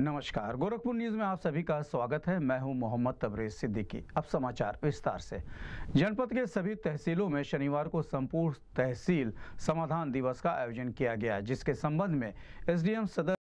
नमस्कार गोरखपुर न्यूज में आप सभी का स्वागत है मैं हूं मोहम्मद तबरेज सिद्दीकी अब समाचार विस्तार से जनपद के सभी तहसीलों में शनिवार को संपूर्ण तहसील समाधान दिवस का आयोजन किया गया जिसके संबंध में एसडीएम सदर